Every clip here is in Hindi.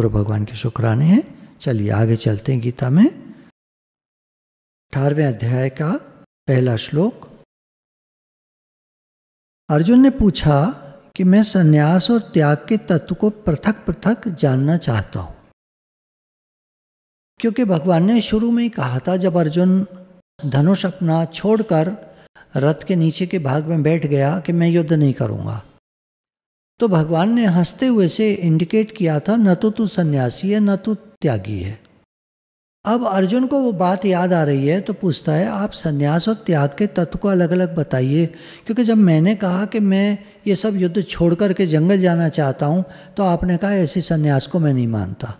गुरु भगवान के शुक्राने हैं चलिए आगे चलते हैं गीता में अठारहवें अध्याय का पहला श्लोक अर्जुन ने पूछा कि मैं सन्यास और त्याग के तत्व को पृथक पृथक जानना चाहता हूँ क्योंकि भगवान ने शुरू में ही कहा था जब अर्जुन धनुष अपना छोड़कर रथ के नीचे के भाग में बैठ गया कि मैं युद्ध नहीं करूँगा तो भगवान ने हंसते हुए से इंडिकेट किया था न तो तू सन्यासी है न तो त्यागी है अब अर्जुन को वो बात याद आ रही है तो पूछता है आप सन्यास और त्याग के तत्व को अलग अलग बताइए क्योंकि जब मैंने कहा कि मैं ये सब युद्ध छोड़ कर के जंगल जाना चाहता हूँ तो आपने कहा ऐसे सन्यास को मैं नहीं मानता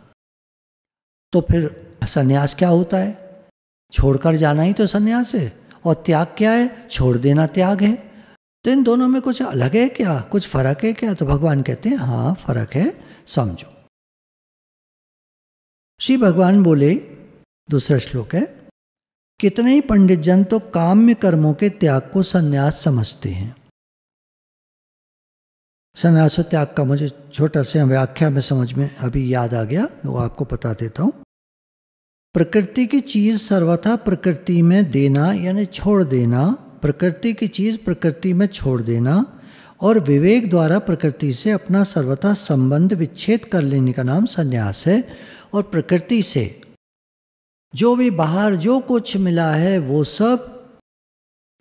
तो फिर सन्यास क्या होता है छोड़कर जाना ही तो सन्यास है और त्याग क्या है छोड़ देना त्याग है तो इन दोनों में कुछ अलग है क्या कुछ फर्क है क्या तो भगवान कहते हैं हाँ फर्क है समझो श्री भगवान बोले दूसरा श्लोक है कितने ही पंडित जन तो काम्य कर्मों के त्याग को संन्यास समझते हैं संन्यास त्याग का मुझे छोटा सा व्याख्या में समझ में अभी याद आ गया वो आपको बता देता हूँ प्रकृति की चीज सर्वथा प्रकृति में देना यानी छोड़ देना प्रकृति की चीज़ प्रकृति में छोड़ देना और विवेक द्वारा प्रकृति से अपना सर्वथा संबंध विच्छेद कर लेने का नाम संन्यास है और प्रकृति से जो भी बाहर जो कुछ मिला है वो सब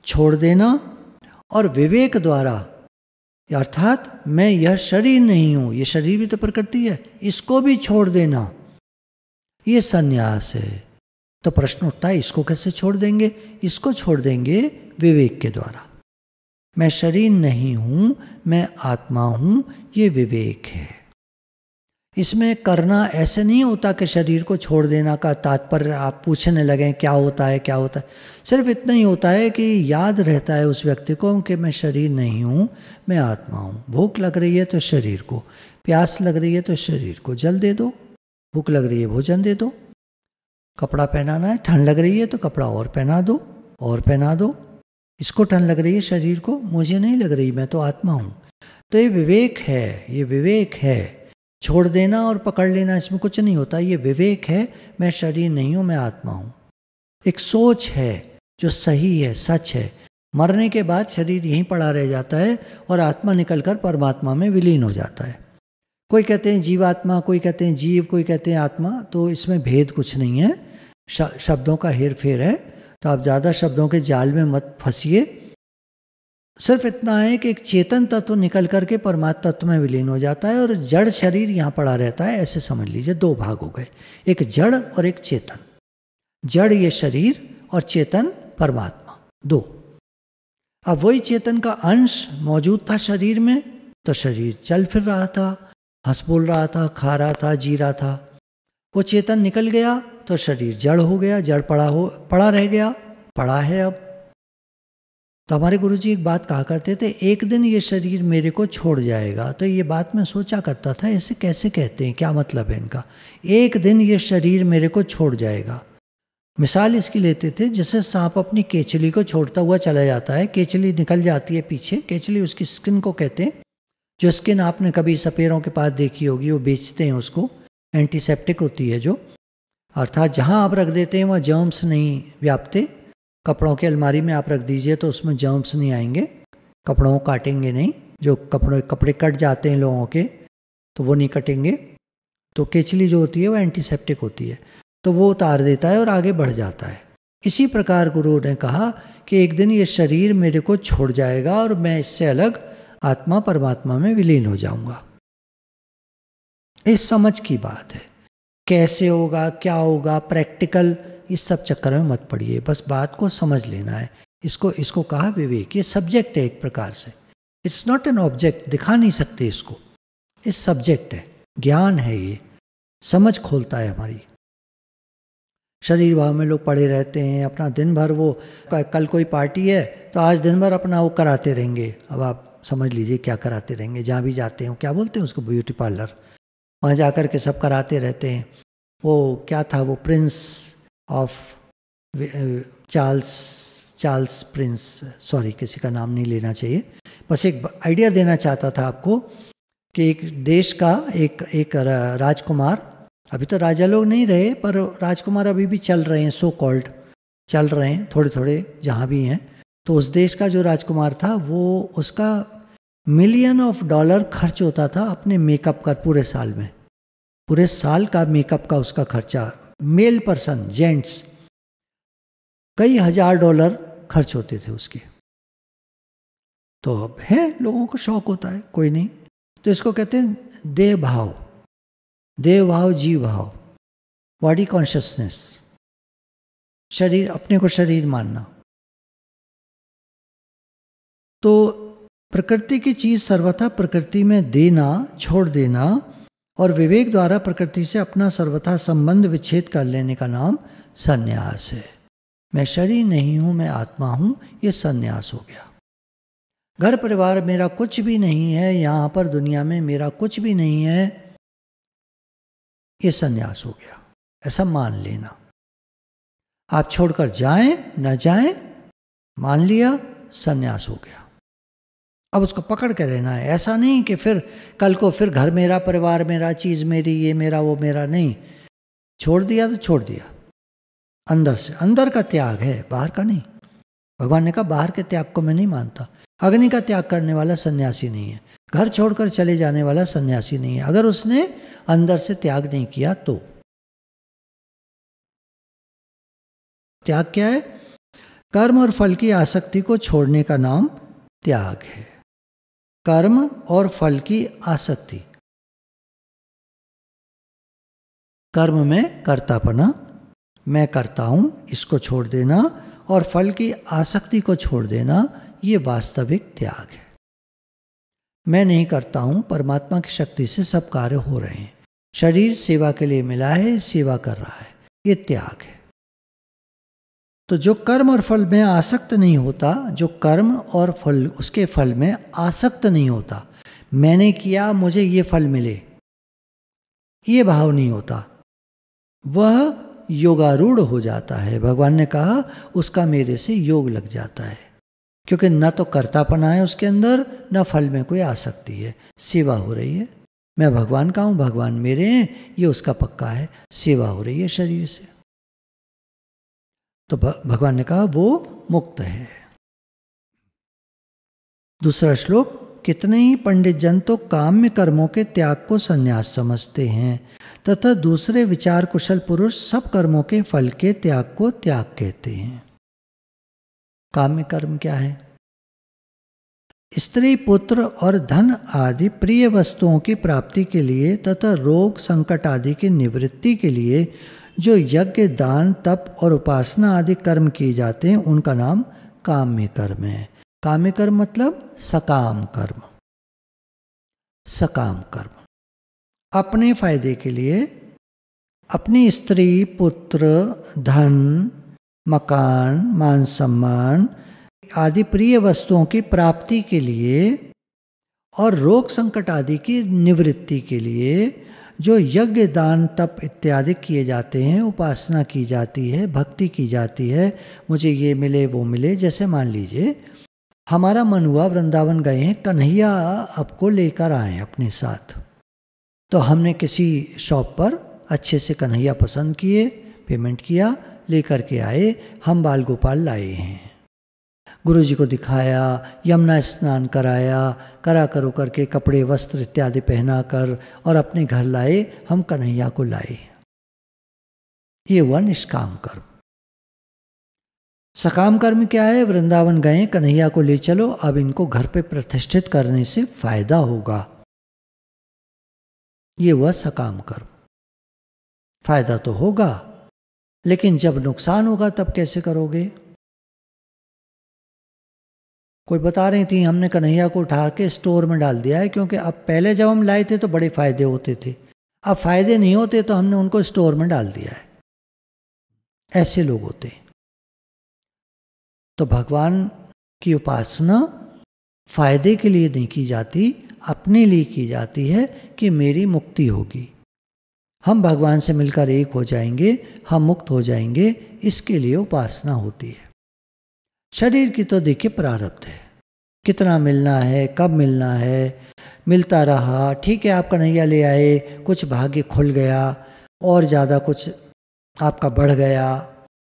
छोड़ देना और विवेक द्वारा अर्थात मैं यह शरीर नहीं हूँ यह शरीर भी तो प्रकृति है इसको भी छोड़ देना ये संन्यास है तो प्रश्न उठता है इसको कैसे छोड़ देंगे इसको छोड़ देंगे विवेक के द्वारा मैं शरीर नहीं हूं मैं आत्मा हूं ये विवेक है इसमें करना ऐसे नहीं होता कि शरीर को छोड़ देना का तात्पर्य आप पूछने लगे क्या होता है क्या होता है सिर्फ इतना ही होता है कि याद रहता है उस व्यक्ति को कि मैं शरीर नहीं हूँ मैं आत्मा हूँ भूख लग रही है तो शरीर को प्यास लग रही है तो शरीर को जल दे दो भूख लग रही है भोजन दे दो कपड़ा पहनाना है ठंड लग रही है तो कपड़ा और पहना दो और पहना दो इसको ठंड लग रही है शरीर को मुझे नहीं लग रही मैं तो आत्मा हूँ तो ये विवेक है ये विवेक है छोड़ देना और पकड़ लेना इसमें कुछ नहीं होता ये विवेक है मैं शरीर नहीं हूँ मैं आत्मा हूँ एक सोच है जो सही है सच है मरने के बाद शरीर यहीं पड़ा रह जाता है और आत्मा निकलकर परमात्मा में विलीन हो जाता है कोई कहते हैं जीवात्मा कोई कहते हैं जीव कोई कहते हैं आत्मा तो इसमें भेद कुछ नहीं है शब्दों का हेर फेर है तो आप ज़्यादा शब्दों के जाल में मत फंसिए सिर्फ इतना है कि एक चेतन तत्व निकल करके परमात्मा तत्व में विलीन हो जाता है और जड़ शरीर यहाँ पड़ा रहता है ऐसे समझ लीजिए दो भाग हो गए एक जड़ और एक चेतन जड़ ये शरीर और चेतन परमात्मा दो अब वही चेतन का अंश मौजूद था शरीर में तो शरीर चल फिर रहा था हंस बोल रहा था खा रहा था जी रहा था वो चेतन निकल गया तो शरीर जड़ हो गया जड़ पड़ा हो पड़ा रह गया पड़ा है अब तो हमारे गुरु जी एक बात कहा करते थे एक दिन ये शरीर मेरे को छोड़ जाएगा तो ये बात मैं सोचा करता था ऐसे कैसे कहते हैं क्या मतलब है इनका एक दिन ये शरीर मेरे को छोड़ जाएगा मिसाल इसकी लेते थे जैसे सांप अपनी केचली को छोड़ता हुआ चला जाता है केचली निकल जाती है पीछे केचली उसकी स्किन को कहते हैं जो स्किन आपने कभी सपेरों के पास देखी होगी वो बेचते हैं उसको एंटीसेप्टिक होती है जो अर्थात जहाँ आप रख देते हैं वहाँ जर्म्स नहीं व्यापते कपड़ों के अलमारी में आप रख दीजिए तो उसमें जर्म्स नहीं आएंगे कपड़ों काटेंगे नहीं जो कपड़े कपड़े कट जाते हैं लोगों के तो वो नहीं कटेंगे तो केचली जो होती है वो एंटीसेप्टिक होती है तो वो उतार देता है और आगे बढ़ जाता है इसी प्रकार गुरु ने कहा कि एक दिन ये शरीर मेरे को छोड़ जाएगा और मैं इससे अलग आत्मा परमात्मा में विलीन हो जाऊंगा इस समझ की बात है कैसे होगा क्या होगा प्रैक्टिकल इस सब चक्कर में मत पड़िए बस बात को समझ लेना है इसको इसको कहा विवेक ये सब्जेक्ट है एक प्रकार से इट्स नॉट एन ऑब्जेक्ट दिखा नहीं सकते इसको इस सब्जेक्ट है ज्ञान है ये समझ खोलता है हमारी शरीर भाव में लोग पड़े रहते हैं अपना दिन भर वो कल कोई पार्टी है तो आज दिन भर अपना वो कराते रहेंगे अब आप समझ लीजिए क्या कराते रहेंगे जहाँ भी जाते हैं क्या बोलते हैं उसको ब्यूटी पार्लर वहाँ जा कर के सब कराते रहते हैं वो क्या था वो prince of Charles Charles prince sorry किसी का नाम नहीं लेना चाहिए बस एक आइडिया देना चाहता था आपको कि एक देश का एक एक राजकुमार अभी तो राजा लोग नहीं रहे पर राजकुमार अभी भी चल रहे हैं सो कॉल्ड चल रहे हैं थोड़े थोड़े जहाँ भी हैं तो उस देश का जो राजकुमार था वो उसका मिलियन ऑफ डॉलर खर्च होता था अपने मेकअप का पूरे साल में पूरे साल का मेकअप का उसका खर्चा मेल पर्सन जेंट्स कई हजार डॉलर खर्च होते थे उसके तो अब है लोगों को शौक होता है कोई नहीं तो इसको कहते हैं देह भाव देह भाव जीव भाव बॉडी कॉन्शियसनेस शरीर अपने को शरीर मानना तो प्रकृति की चीज़ सर्वथा प्रकृति में देना छोड़ देना और विवेक द्वारा प्रकृति से अपना सर्वथा संबंध विच्छेद कर लेने का नाम संन्यास है मैं शरीर नहीं हूं मैं आत्मा हूं यह संन्यास हो गया घर परिवार मेरा कुछ भी नहीं है यहाँ पर दुनिया में मेरा कुछ भी नहीं है यह संन्यास हो गया ऐसा मान लेना आप छोड़कर जाएं न जाएं मान लिया संन्यास हो गया अब उसको पकड़ के रहना है ऐसा नहीं कि फिर कल को फिर घर मेरा परिवार मेरा चीज़ मेरी ये मेरा वो मेरा नहीं छोड़ दिया तो छोड़ दिया अंदर से अंदर का त्याग है बाहर का नहीं भगवान ने कहा बाहर के त्याग को मैं नहीं मानता अग्नि का त्याग करने वाला सन्यासी नहीं है घर छोड़कर चले जाने वाला सन्यासी नहीं है अगर उसने अंदर से त्याग नहीं किया तो त्याग क्या है कर्म और फल की आसक्ति को छोड़ने का नाम त्याग है कर्म और फल की आसक्ति कर्म में कर्तापना मैं करता हूँ इसको छोड़ देना और फल की आसक्ति को छोड़ देना ये वास्तविक त्याग है मैं नहीं करता हूँ परमात्मा की शक्ति से सब कार्य हो रहे हैं शरीर सेवा के लिए मिला है सेवा कर रहा है ये त्याग है तो जो कर्म और फल में आसक्त नहीं होता जो कर्म और फल उसके फल में आसक्त नहीं होता मैंने किया मुझे ये फल मिले ये भाव नहीं होता वह योगारूढ़ हो जाता है भगवान ने कहा उसका मेरे से योग लग जाता है क्योंकि न तो कर्तापना है उसके अंदर न फल में कोई आसक्ति है सेवा हो रही है मैं भगवान का हूँ भगवान मेरे हैं ये उसका पक्का है सेवा हो रही है शरीर से तो भगवान ने कहा वो मुक्त है दूसरा श्लोक कितने ही पंडित जन तो काम्य कर्मों के त्याग को संन्यास समझते हैं तथा दूसरे विचार कुशल पुरुष सब कर्मों के फल के त्याग को त्याग कहते हैं काम्य कर्म क्या है स्त्री पुत्र और धन आदि प्रिय वस्तुओं की प्राप्ति के लिए तथा रोग संकट आदि की निवृत्ति के लिए जो यज्ञ दान तप और उपासना आदि कर्म किए जाते हैं उनका नाम काम्य कर्म है काम्य कर्म मतलब सकाम कर्म सकाम कर्म अपने फायदे के लिए अपनी स्त्री पुत्र धन मकान मान सम्मान आदि प्रिय वस्तुओं की प्राप्ति के लिए और रोग संकट आदि की निवृत्ति के लिए जो यज्ञ दान तप इत्यादि किए जाते हैं उपासना की जाती है भक्ति की जाती है मुझे ये मिले वो मिले जैसे मान लीजिए हमारा मन हुआ वृंदावन गए हैं कन्हैया आपको लेकर आए अपने साथ तो हमने किसी शॉप पर अच्छे से कन्हैया पसंद किए पेमेंट किया लेकर के आए हम बाल गोपाल लाए हैं गुरु जी को दिखाया यमुना स्नान कराया करा करो करके कपड़े वस्त्र इत्यादि पहना कर और अपने घर लाए हम कन्हैया को लाए ये हुआ निष्काम कर्म सकाम कर्म क्या है वृंदावन गए कन्हैया को ले चलो अब इनको घर पे प्रतिष्ठित करने से फायदा होगा ये हुआ सकाम कर्म फायदा तो होगा लेकिन जब नुकसान होगा तब कैसे करोगे कोई बता रही थी हमने कन्हैया को उठा के स्टोर में डाल दिया है क्योंकि अब पहले जब हम लाए थे तो बड़े फ़ायदे होते थे अब फ़ायदे नहीं होते तो हमने उनको स्टोर में डाल दिया है ऐसे लोग होते तो भगवान की उपासना फायदे के लिए नहीं की जाती अपने लिए की जाती है कि मेरी मुक्ति होगी हम भगवान से मिलकर एक हो जाएंगे हम मुक्त हो जाएंगे इसके लिए उपासना होती है शरीर की तो देखिए प्रारब्ध है कितना मिलना है कब मिलना है मिलता रहा ठीक है आप कन्हैया ले आए कुछ भाग्य खुल गया और ज़्यादा कुछ आपका बढ़ गया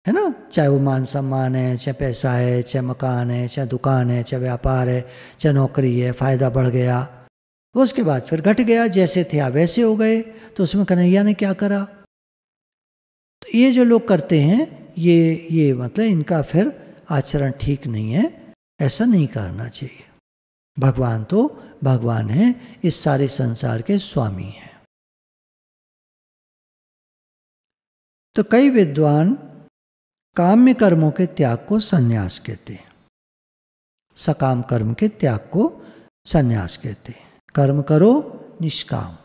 है ना चाहे वो मान सम्मान है चाहे पैसा है चाहे मकान है चाहे दुकान है चाहे व्यापार है चाहे नौकरी है फ़ायदा बढ़ गया उसके बाद फिर घट गया जैसे थे आप वैसे हो गए तो उसमें कन्हैया ने क्या करा तो ये जो लोग करते हैं ये ये मतलब इनका फिर आचरण ठीक नहीं है ऐसा नहीं करना चाहिए भगवान तो भगवान है इस सारे संसार के स्वामी हैं तो कई विद्वान काम्य कर्मों के त्याग को संन्यास कहते हैं सकाम कर्म के त्याग को संन्यास कहते हैं कर्म करो निष्काम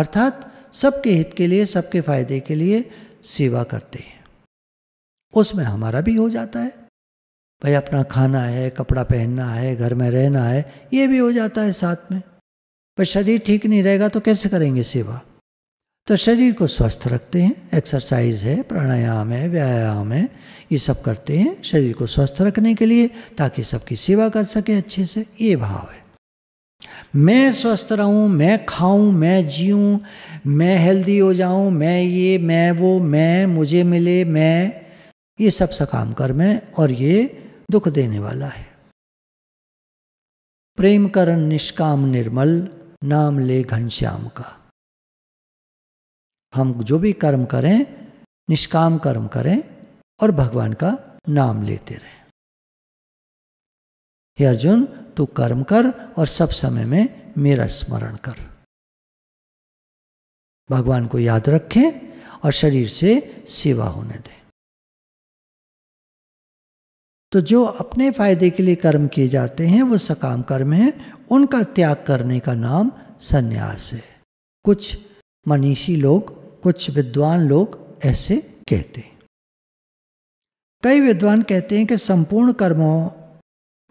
अर्थात सबके हित के लिए सबके फायदे के लिए सेवा करते हैं उसमें हमारा भी हो जाता है भाई अपना खाना है कपड़ा पहनना है घर में रहना है ये भी हो जाता है साथ में पर शरीर ठीक नहीं रहेगा तो कैसे करेंगे सेवा तो शरीर को स्वस्थ रखते हैं एक्सरसाइज है प्राणायाम है व्यायाम है ये सब करते हैं शरीर को स्वस्थ रखने के लिए ताकि सबकी सेवा कर सके अच्छे से ये भाव है मैं स्वस्थ रहूं मैं खाऊं मैं जीऊं मैं हेल्दी हो जाऊं मैं ये मैं वो मैं मुझे मिले मैं ये सब सकाम कर्म है और ये दुख देने वाला है प्रेम करण निष्काम निर्मल नाम ले घनश्याम का हम जो भी कर्म करें निष्काम कर्म करें और भगवान का नाम लेते रहें हे अर्जुन तू कर्म कर और सब समय में मेरा स्मरण कर भगवान को याद रखें और शरीर से सेवा होने दें तो जो अपने फायदे के लिए कर्म किए जाते हैं वो सकाम कर्म हैं उनका त्याग करने का नाम संन्यास है कुछ मनीषी लोग कुछ विद्वान लोग ऐसे कहते हैं कई विद्वान कहते हैं कि संपूर्ण कर्मों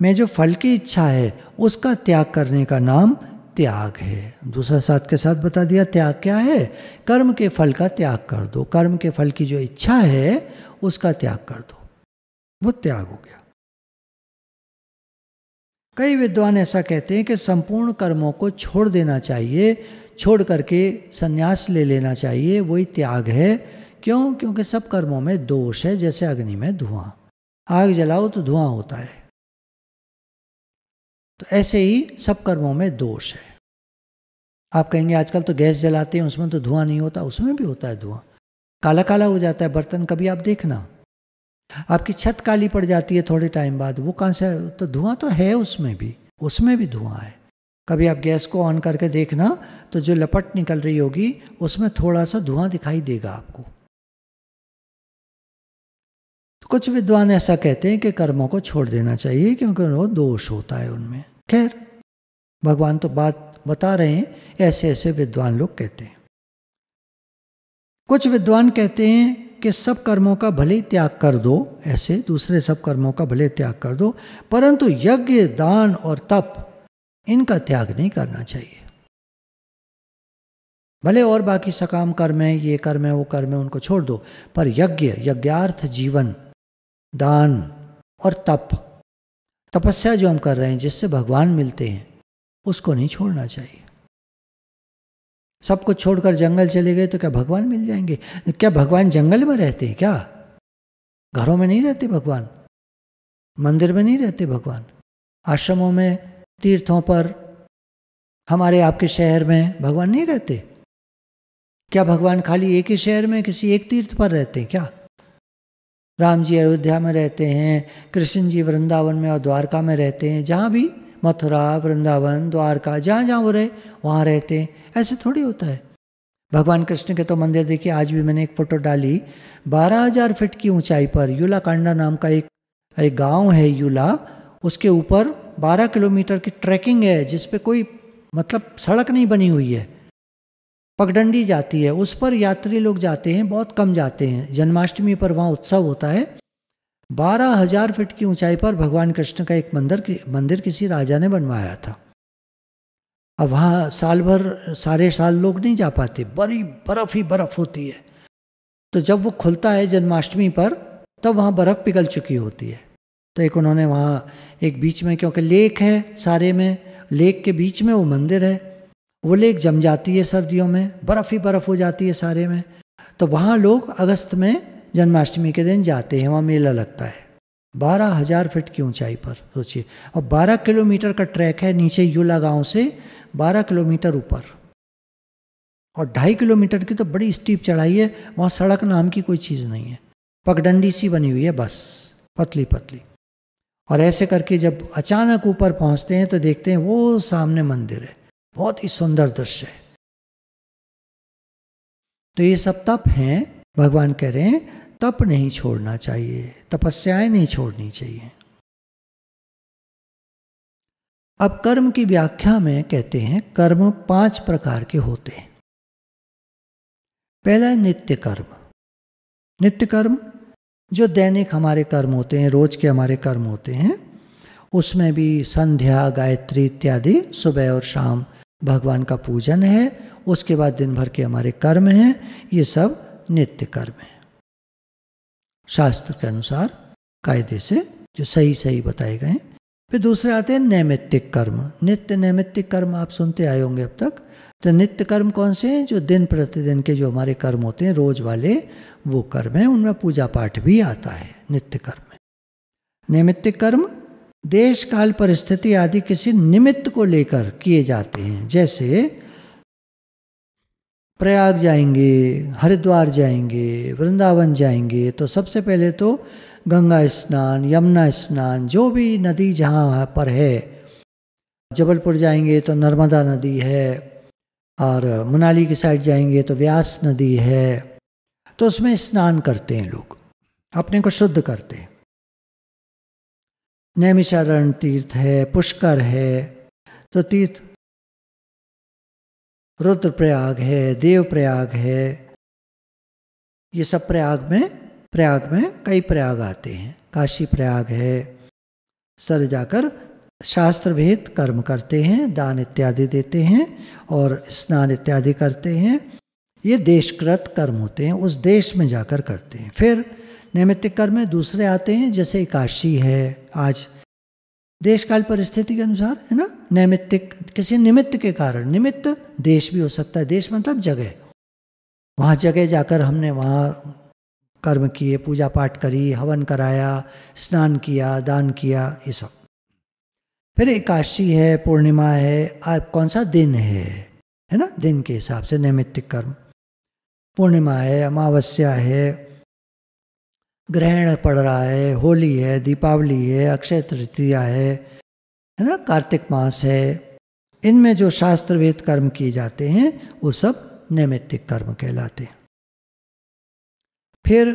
में जो फल की इच्छा है उसका त्याग करने का नाम त्याग है दूसरा साथ के साथ बता दिया त्याग क्या है कर्म के फल का त्याग कर दो कर्म के फल की जो इच्छा है उसका त्याग कर दो वो त्याग हो गया कई विद्वान ऐसा कहते हैं कि संपूर्ण कर्मों को छोड़ देना चाहिए छोड़ करके संन्यास ले लेना चाहिए वही त्याग है क्यों क्योंकि सब कर्मों में दोष है जैसे अग्नि में धुआं आग जलाओ तो धुआं होता है तो ऐसे ही सब कर्मों में दोष है आप कहेंगे आजकल तो गैस जलाते हैं उसमें तो धुआं नहीं होता उसमें भी होता है धुआं काला काला हो जाता है बर्तन कभी आप देखना आपकी छत काली पड़ जाती है थोड़े टाइम बाद वो कहाँ से तो धुआं तो है उसमें भी उसमें भी धुआं है कभी आप गैस को ऑन करके देखना तो जो लपट निकल रही होगी उसमें थोड़ा सा धुआं दिखाई देगा आपको तो कुछ विद्वान ऐसा कहते हैं कि कर्मों को छोड़ देना चाहिए क्योंकि वो दोष होता है उनमें खैर भगवान तो बात बता रहे हैं ऐसे ऐसे विद्वान लोग कहते हैं कुछ विद्वान कहते हैं कि सब कर्मों का भले त्याग कर दो ऐसे दूसरे सब कर्मों का भले त्याग कर दो परंतु यज्ञ दान और तप इनका त्याग नहीं करना चाहिए भले और बाकी सकाम कर्म है ये कर्म है वो कर्म है उनको छोड़ दो पर यज्ञ यज्ञार्थ जीवन दान और तप तपस्या जो हम कर रहे हैं जिससे भगवान मिलते हैं उसको नहीं छोड़ना चाहिए सब कुछ छोड़कर जंगल चले गए तो क्या भगवान मिल जाएंगे क्या भगवान जंगल में रहते हैं क्या घरों में नहीं रहते भगवान मंदिर में नहीं रहते भगवान आश्रमों में तीर्थों पर हमारे आपके शहर में भगवान नहीं रहते क्या भगवान खाली एक ही शहर में किसी एक तीर्थ पर रहते हैं क्या राम जी अयोध्या में रहते हैं कृष्ण जी वृंदावन में और द्वारका में रहते हैं जहाँ भी मथुरा वृंदावन द्वारका जहाँ जहाँ वो रहे वहाँ रहते हैं ऐसे थोड़ी होता है भगवान कृष्ण के तो मंदिर देखिए आज भी मैंने एक फ़ोटो डाली 12000 फीट की ऊंचाई पर यूला कांडा नाम का एक एक गांव है यूला उसके ऊपर 12 किलोमीटर की ट्रैकिंग है जिस पे कोई मतलब सड़क नहीं बनी हुई है पगडंडी जाती है उस पर यात्री लोग जाते हैं बहुत कम जाते हैं जन्माष्टमी पर वहाँ उत्सव होता है बारह हजार फीट की ऊंचाई पर भगवान कृष्ण का एक मंदिर मंदिर किसी राजा ने बनवाया था अब वहाँ साल भर सारे साल लोग नहीं जा पाते बड़ी बर्फ़ ही बर्फ़ होती है तो जब वो खुलता है जन्माष्टमी पर तब वहाँ बर्फ़ पिघल चुकी होती है तो एक उन्होंने वहाँ एक बीच में क्योंकि लेक है सारे में लेक के बीच में वो मंदिर है वो लेक जम जाती है सर्दियों में बर्फ़ ही बर्फ़ हो जाती है सारे में तो वहाँ लोग अगस्त में जन्माष्टमी के दिन जाते हैं वहाँ मेला लगता है बारह हज़ार फिट की ऊंचाई पर सोचिए और बारह किलोमीटर का ट्रैक है नीचे यूला गांव से 12 किलोमीटर ऊपर और ढाई किलोमीटर की तो बड़ी स्टीप चढ़ाई है वहाँ सड़क नाम की कोई चीज़ नहीं है पगडंडी सी बनी हुई है बस पतली पतली और ऐसे करके जब अचानक ऊपर पहुँचते हैं तो देखते हैं वो सामने मंदिर है बहुत ही सुंदर दृश्य है तो ये सब तप हैं भगवान कह रहे हैं तप नहीं छोड़ना चाहिए तपस्याएं नहीं छोड़नी चाहिए अब कर्म की व्याख्या में कहते हैं कर्म पांच प्रकार के होते हैं पहला है नित्य कर्म नित्य कर्म जो दैनिक हमारे कर्म होते हैं रोज के हमारे कर्म होते हैं उसमें भी संध्या गायत्री इत्यादि सुबह और शाम भगवान का पूजन है उसके बाद दिन भर के हमारे कर्म हैं ये सब नित्य कर्म हैं शास्त्र के अनुसार कायदे से जो सही सही बताए गए हैं फिर दूसरे आते हैं नैमित्तिक कर्म नित्य नैमित्तिक कर्म आप सुनते आए होंगे अब तक तो नित्य कर्म कौन से हैं जो दिन प्रतिदिन के जो हमारे कर्म होते हैं रोज वाले वो कर्म हैं उनमें पूजा पाठ भी आता है नित्य कर्म में नैमित्तिक कर्म देश काल परिस्थिति आदि किसी निमित्त को लेकर किए जाते हैं जैसे प्रयाग जाएंगे हरिद्वार जाएंगे वृंदावन जाएंगे तो सबसे पहले तो गंगा स्नान यमुना स्नान जो भी नदी जहाँ पर है जबलपुर जाएंगे तो नर्मदा नदी है और मनाली की साइड जाएंगे तो व्यास नदी है तो उसमें स्नान करते हैं लोग अपने को शुद्ध करते हैं नैमिशारण तीर्थ है पुष्कर है तो तीर्थ रुद्रप्रयाग है देवप्रयाग है ये सब प्रयाग में प्रयाग में कई प्रयाग आते हैं काशी प्रयाग है सर जाकर शास्त्र भेद कर्म करते हैं दान इत्यादि देते हैं और स्नान इत्यादि करते हैं ये देशकृत कर्म होते हैं उस देश में जाकर करते हैं फिर नैमित्तिक कर्म में दूसरे आते हैं जैसे काशी है आज देश काल परिस्थिति के अनुसार है ना नैमित्तिक किसी निमित्त के कारण निमित्त देश भी हो सकता है देश मतलब जगह वहाँ जगह जाकर हमने वहाँ कर्म किए पूजा पाठ करी हवन कराया स्नान किया दान किया ये सब फिर एकादशी है पूर्णिमा है आज कौन सा दिन है है ना दिन के हिसाब से नैमित्तिक कर्म पूर्णिमा है अमावस्या है ग्रहण पड़ रहा है होली है दीपावली है अक्षय तृतीया है है ना कार्तिक मास है इनमें जो शास्त्रवेद कर्म किए जाते हैं वो सब नैमित्तिक कर्म कहलाते हैं फिर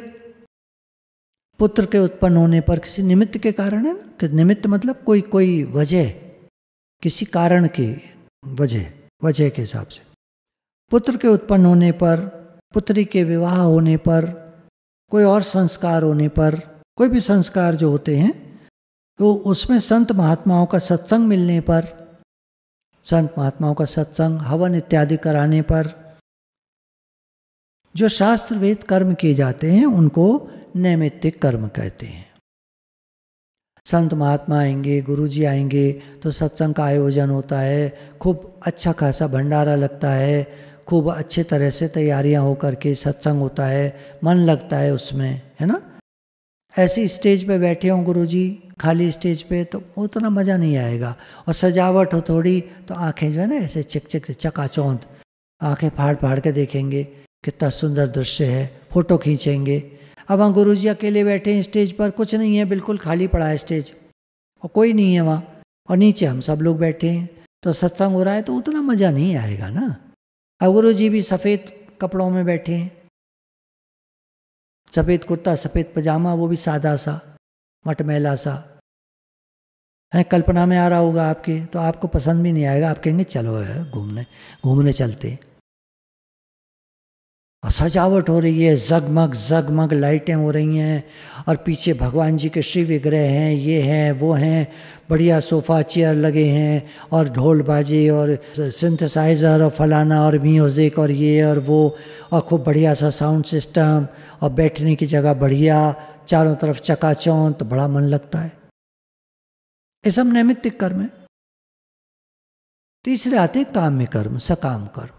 पुत्र के उत्पन्न होने पर किसी निमित्त के कारण है ना कि निमित्त मतलब कोई कोई वजह किसी कारण की वजह वजह के हिसाब से पुत्र के उत्पन्न होने पर पुत्री के विवाह होने पर कोई और संस्कार होने पर कोई भी संस्कार जो होते हैं तो उसमें संत महात्माओं का सत्संग मिलने पर संत महात्माओं का सत्संग हवन इत्यादि कराने पर जो शास्त्र वेद कर्म किए जाते हैं उनको नैमित्तिक कर्म कहते हैं संत महात्मा आएंगे गुरु जी आएंगे तो सत्संग का आयोजन होता है खूब अच्छा खासा भंडारा लगता है खूब अच्छे तरह से तैयारियां हो करके सत्संग होता है मन लगता है उसमें है ना ऐसी स्टेज पे बैठे हों गुरु जी खाली स्टेज पे तो उतना मज़ा नहीं आएगा और सजावट हो थोड़ी तो आंखें जो है ना ऐसे चिक चिक चकाचौंध आंखें फाड़ फाड़ के देखेंगे कितना सुंदर दृश्य है फ़ोटो खींचेंगे अब वहाँ गुरु जी अकेले बैठे हैं स्टेज पर कुछ नहीं है बिल्कुल खाली पड़ा है स्टेज और कोई नहीं है वहाँ और नीचे हम सब लोग बैठे हैं तो सत्संग हो रहा है तो उतना मज़ा नहीं आएगा ना अब गुरु जी भी सफ़ेद कपड़ों में बैठे हैं सफ़ेद कुर्ता सफ़ेद पजामा वो भी सादा सा मटमैला सा है कल्पना में आ रहा होगा आपके तो आपको पसंद भी नहीं आएगा आप कहेंगे चलो घूमने घूमने चलते और सजावट हो रही है जगमग जगमग लाइटें हो रही हैं और पीछे भगवान जी के शिव विग्रह हैं ये हैं वो हैं बढ़िया सोफ़ा चेयर लगे हैं और ढोल बाजे और सिंथेसाइज़र और फलाना और म्यूज़िक और ये और वो और खूब बढ़िया सा साउंड सिस्टम और बैठने की जगह बढ़िया चारों तरफ चकाचौन तो बड़ा मन लगता है ये सब नैमित्तिक कर्म है तीसरे आते काम में कर्म सकाम कर्म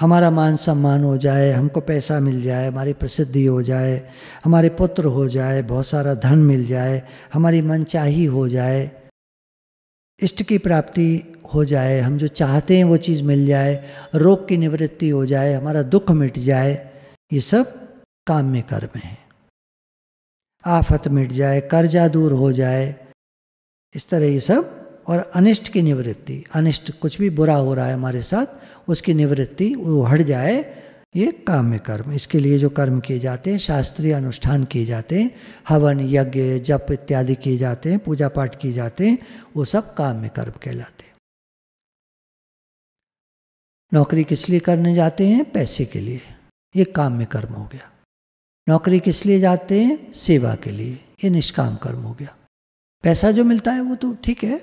हमारा मान सम्मान हो जाए हमको पैसा मिल जाए हमारी प्रसिद्धि हो जाए हमारे पुत्र हो जाए बहुत सारा धन मिल जाए हमारी मनचाही हो जाए इष्ट की प्राप्ति हो जाए हम जो चाहते हैं वो चीज़ मिल जाए रोग की निवृत्ति हो जाए हमारा दुख मिट जाए ये सब काम में कर्म है आफत मिट जाए कर्जा दूर हो जाए इस तरह ये सब और अनिष्ट की निवृत्ति अनिष्ट कुछ भी बुरा हो रहा है हमारे साथ उसकी निवृत्ति वो हट जाए ये काम्य कर्म इसके लिए जो कर्म किए जाते हैं शास्त्रीय अनुष्ठान किए जाते हैं हवन यज्ञ जप इत्यादि किए जाते हैं पूजा पाठ किए जाते हैं वो सब काम्य कर्म कहलाते हैं नौकरी किस लिए करने जाते हैं पैसे के लिए ये काम्य कर्म हो गया नौकरी किस लिए जाते हैं सेवा के लिए ये निष्काम कर्म हो गया पैसा जो मिलता है वो तो ठीक है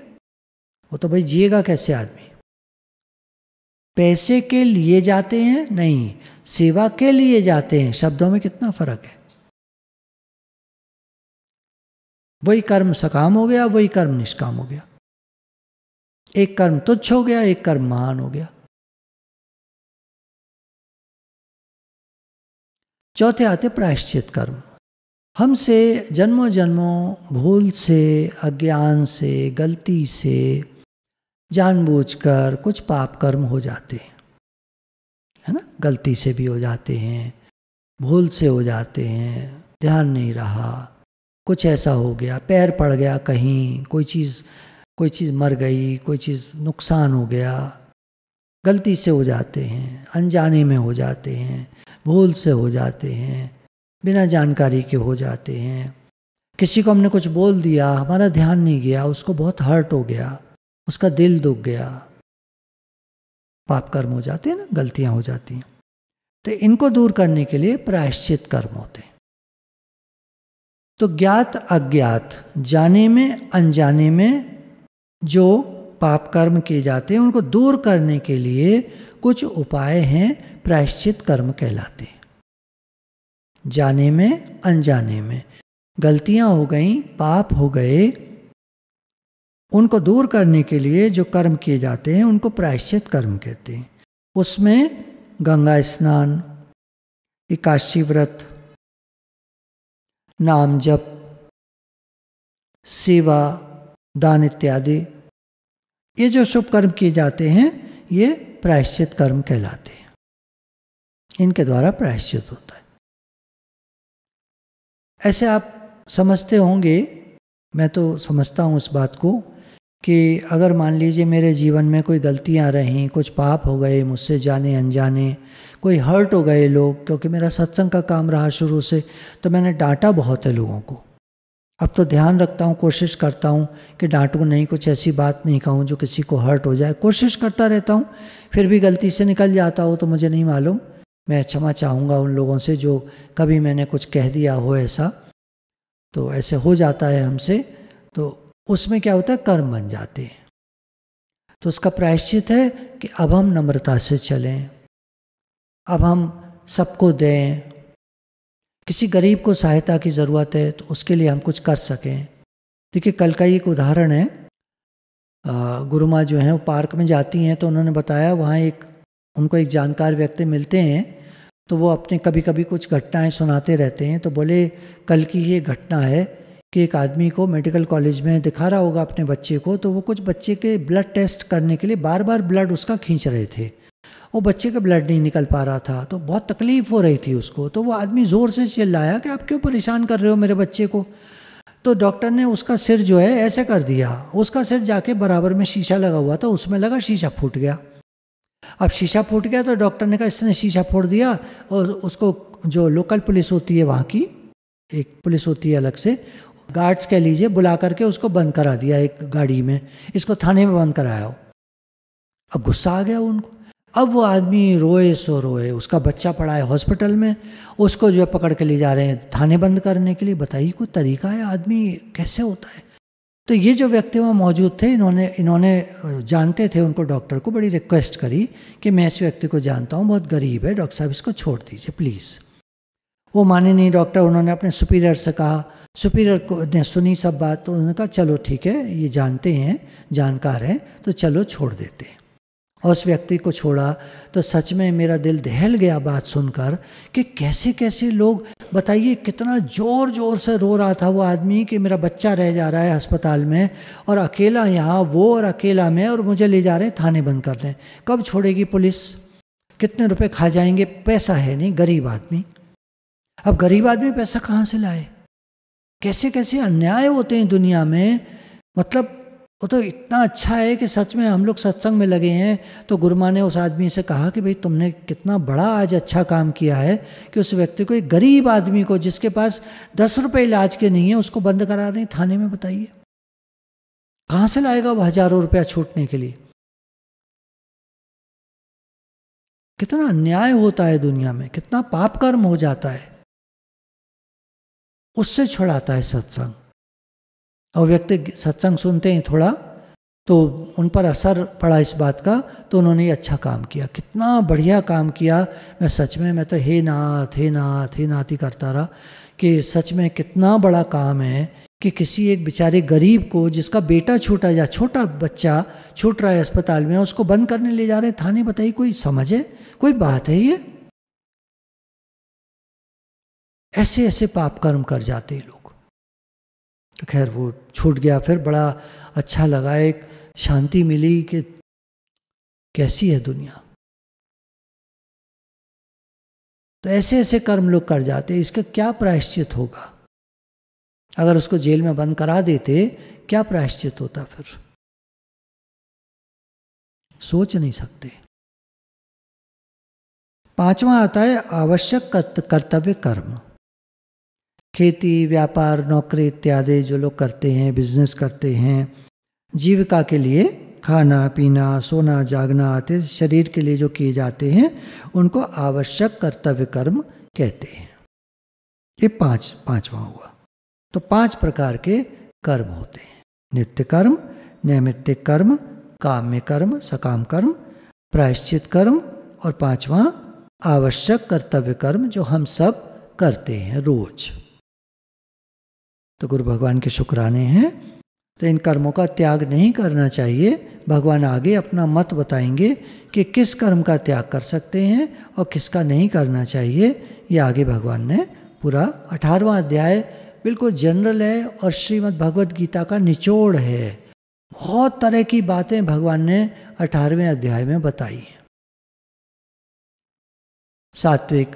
वो तो भाई जिएगा कैसे आदमी पैसे के लिए जाते हैं नहीं सेवा के लिए जाते हैं शब्दों में कितना फर्क है वही कर्म सकाम हो गया वही कर्म निष्काम हो गया एक कर्म तुच्छ हो गया एक कर्म महान हो गया चौथे आते प्रायश्चित कर्म हमसे जन्मों जन्मों भूल से अज्ञान से गलती से जानबूझकर कुछ पाप कर्म हो जाते हैं है ना गलती से भी हो जाते हैं भूल से हो जाते हैं ध्यान नहीं रहा कुछ ऐसा हो गया पैर पड़ गया कहीं कोई चीज़ कोई चीज़ मर गई कोई चीज़ नुकसान हो गया गलती से हो जाते हैं अनजाने में हो जाते हैं भूल से हो जाते हैं बिना जानकारी के हो जाते हैं किसी को हमने कुछ बोल दिया हमारा ध्यान नहीं गया उसको बहुत हर्ट हो गया उसका दिल दुख गया पाप कर्म हो जाते हैं ना गलतियां हो जाती हैं तो इनको दूर करने के लिए प्रायश्चित कर्म होते हैं तो ज्ञात अज्ञात जाने में अनजाने में जो पाप कर्म किए जाते हैं उनको दूर करने के लिए कुछ उपाय हैं प्रायश्चित कर्म कहलाते हैं जाने में अनजाने में गलतियां हो गई पाप हो गए उनको दूर करने के लिए जो कर्म किए जाते हैं उनको प्रायश्चित कर्म कहते हैं उसमें गंगा स्नान इकाशी व्रत नाम जप सेवा दान इत्यादि ये जो शुभ कर्म किए जाते हैं ये प्रायश्चित कर्म कहलाते हैं इनके द्वारा प्रायश्चित होता है ऐसे आप समझते होंगे मैं तो समझता हूँ उस बात को कि अगर मान लीजिए मेरे जीवन में कोई गलतियाँ रहीं कुछ पाप हो गए मुझसे जाने अनजाने कोई हर्ट हो गए लोग क्योंकि मेरा सत्संग का काम रहा शुरू से तो मैंने डांटा बहुत है लोगों को अब तो ध्यान रखता हूँ कोशिश करता हूँ कि डांटूँ नहीं कुछ ऐसी बात नहीं कहूँ जो किसी को हर्ट हो जाए कोशिश करता रहता हूँ फिर भी गलती से निकल जाता हो तो मुझे नहीं मालूम मैं क्षमा चाहूँगा उन लोगों से जो कभी मैंने कुछ कह दिया हो ऐसा तो ऐसे हो जाता है हमसे तो उसमें क्या होता है कर्म बन जाते हैं तो उसका प्रायश्चित है कि अब हम नम्रता से चलें अब हम सबको दें किसी गरीब को सहायता की ज़रूरत है तो उसके लिए हम कुछ कर सकें देखिए कल का एक उदाहरण है गुरु माँ जो हैं वो पार्क में जाती हैं तो उन्होंने बताया वहाँ एक उनको एक जानकार व्यक्ति मिलते हैं तो वो अपने कभी कभी कुछ घटनाएं सुनाते रहते हैं तो बोले कल की ये घटना है कि एक आदमी को मेडिकल कॉलेज में दिखा रहा होगा अपने बच्चे को तो वो कुछ बच्चे के ब्लड टेस्ट करने के लिए बार बार ब्लड उसका खींच रहे थे वो बच्चे का ब्लड नहीं निकल पा रहा था तो बहुत तकलीफ़ हो रही थी उसको तो वो आदमी ज़ोर से चिल्लाया कि आप क्यों परेशान कर रहे हो मेरे बच्चे को तो डॉक्टर ने उसका सिर जो है ऐसे कर दिया उसका सिर जाके बराबर में शीशा लगा हुआ था उसमें लगा शीशा फूट गया अब शीशा फूट गया तो डॉक्टर ने कहा इसने शीशा फोड़ दिया और उसको जो लोकल पुलिस होती है वहाँ की एक पुलिस होती है अलग से गार्ड्स कह लीजिए बुला करके उसको बंद करा दिया एक गाड़ी में इसको थाने में बंद कराया हो अब गुस्सा आ गया उनको अब वो आदमी रोए सो रोए उसका बच्चा पड़ा है हॉस्पिटल में उसको जो है पकड़ के ले जा रहे हैं थाने बंद करने के लिए बताइए कोई तरीका है आदमी कैसे होता है तो ये जो व्यक्ति वहाँ मौजूद थे इन्होंने इन्होंने जानते थे उनको डॉक्टर को बड़ी रिक्वेस्ट करी कि मैं इस व्यक्ति को जानता हूँ बहुत गरीब है डॉक्टर साहब इसको छोड़ दीजिए प्लीज़ वो माने नहीं डॉक्टर उन्होंने अपने सुपीरियर से कहा सुपीरियर को ने सुनी सब बात तो उन्होंने कहा चलो ठीक है ये जानते हैं जानकार हैं तो चलो छोड़ देते हैं और उस व्यक्ति को छोड़ा तो सच में मेरा दिल दहल गया बात सुनकर कि कैसे कैसे लोग बताइए कितना ज़ोर ज़ोर से रो रहा था वो आदमी कि मेरा बच्चा रह जा रहा है अस्पताल में और अकेला यहाँ वो और अकेला मैं और मुझे ले जा रहे हैं थाने बंद कर दें कब छोड़ेगी पुलिस कितने रुपए खा जाएंगे पैसा है नहीं गरीब आदमी अब गरीब आदमी पैसा कहाँ से लाए कैसे कैसे अन्याय होते हैं दुनिया में मतलब वो तो इतना अच्छा है कि सच में हम लोग सत्संग में लगे हैं तो गुरुमा ने उस आदमी से कहा कि भाई तुमने कितना बड़ा आज अच्छा काम किया है कि उस व्यक्ति को एक गरीब आदमी को जिसके पास दस रुपये इलाज के नहीं है उसको बंद करा रहे थाने में बताइए कहाँ से लाएगा वो हजारों रुपया छूटने के लिए कितना अन्याय होता है दुनिया में कितना पाप कर्म हो जाता है उससे छुड़ाता है सत्संग और व्यक्ति सत्संग सुनते हैं थोड़ा तो उन पर असर पड़ा इस बात का तो उन्होंने अच्छा काम किया कितना बढ़िया काम किया मैं सच में मैं तो हे नाथ हे नाथ हे नाथ ही करता रहा कि सच में कितना बड़ा काम है कि किसी एक बेचारे गरीब को जिसका बेटा छोटा या छोटा बच्चा छूट रहा है अस्पताल में उसको बंद करने ले जा रहे थाने बताइए कोई समझ है कोई बात है ये ऐसे ऐसे पाप कर्म कर जाते हैं लोग तो खैर वो छूट गया फिर बड़ा अच्छा लगा एक शांति मिली कि कैसी है दुनिया तो ऐसे ऐसे कर्म लोग कर जाते इसका क्या प्रायश्चित होगा अगर उसको जेल में बंद करा देते क्या प्रायश्चित होता फिर सोच नहीं सकते पांचवा आता है आवश्यक कर्तव्य कर्म खेती व्यापार नौकरी इत्यादि जो लोग करते हैं बिजनेस करते हैं जीविका के लिए खाना पीना सोना जागना आदि शरीर के लिए जो किए जाते हैं उनको आवश्यक कर्तव्य कर्म कहते हैं ये पांच पांचवा हुआ तो पांच प्रकार के कर्म होते हैं नित्य कर्म नैमित्तिक कर्म काम्य कर्म सकाम कर्म प्रायश्चित कर्म और पांचवा आवश्यक कर्तव्य कर्म जो हम सब करते हैं रोज़ तो गुरु भगवान के शुक्राने हैं तो इन कर्मों का त्याग नहीं करना चाहिए भगवान आगे अपना मत बताएंगे कि किस कर्म का त्याग कर सकते हैं और किसका नहीं करना चाहिए ये आगे भगवान ने पूरा अठारवा अध्याय बिल्कुल जनरल है और श्रीमद् भगवद गीता का निचोड़ है बहुत तरह की बातें भगवान ने अठारहवें अध्याय में बताई हैं सात्विक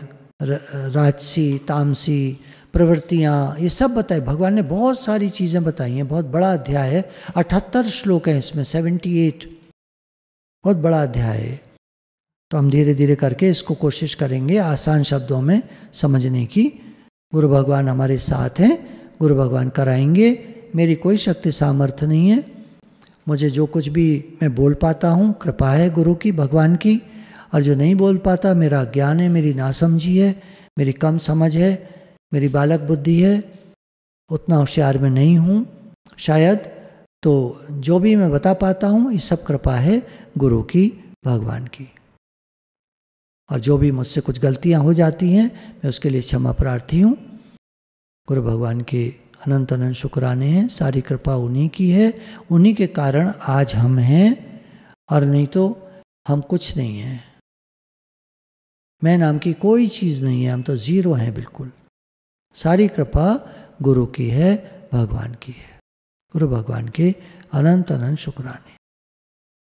राजसी तामसी प्रवृत्तियाँ ये सब बताए भगवान ने बहुत सारी चीज़ें बताई हैं बहुत बड़ा अध्याय है अठहत्तर श्लोक है इसमें सेवेंटी एट बहुत बड़ा अध्याय है तो हम धीरे धीरे करके इसको कोशिश करेंगे आसान शब्दों में समझने की गुरु भगवान हमारे साथ हैं गुरु भगवान कराएंगे मेरी कोई शक्ति सामर्थ्य नहीं है मुझे जो कुछ भी मैं बोल पाता हूँ कृपा है गुरु की भगवान की और जो नहीं बोल पाता मेरा ज्ञान है मेरी नासमझी है मेरी कम समझ है मेरी बालक बुद्धि है उतना होशियार में नहीं हूँ शायद तो जो भी मैं बता पाता हूँ ये सब कृपा है गुरु की भगवान की और जो भी मुझसे कुछ गलतियाँ हो जाती हैं मैं उसके लिए क्षमा प्रार्थी हूँ गुरु भगवान के अनंत अनंत शुक्राने हैं सारी कृपा उन्हीं की है उन्हीं के कारण आज हम हैं और नहीं तो हम कुछ नहीं हैं मैं नाम की कोई चीज़ नहीं है हम तो ज़ीरो हैं बिल्कुल सारी कृपा गुरु की है भगवान की है गुरु भगवान के अनंत अनंत शुक्राने